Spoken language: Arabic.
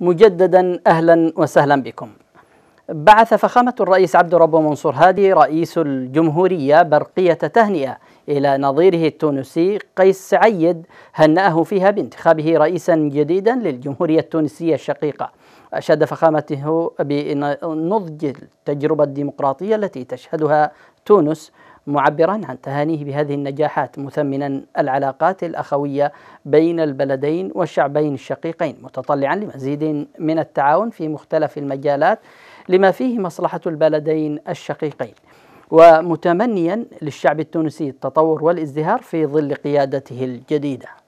مجددا اهلا وسهلا بكم. بعث فخامة الرئيس عبد ربه منصور هادي رئيس الجمهورية برقية تهنئة إلى نظيره التونسي قيس سعيد هنأه فيها بانتخابه رئيسا جديدا للجمهورية التونسية الشقيقة أشاد فخامته بنضج التجربة الديمقراطية التي تشهدها تونس معبرا عن تهانيه بهذه النجاحات مثمنا العلاقات الاخويه بين البلدين والشعبين الشقيقين متطلعا لمزيد من التعاون في مختلف المجالات لما فيه مصلحه البلدين الشقيقين. ومتمنيا للشعب التونسي التطور والازدهار في ظل قيادته الجديده.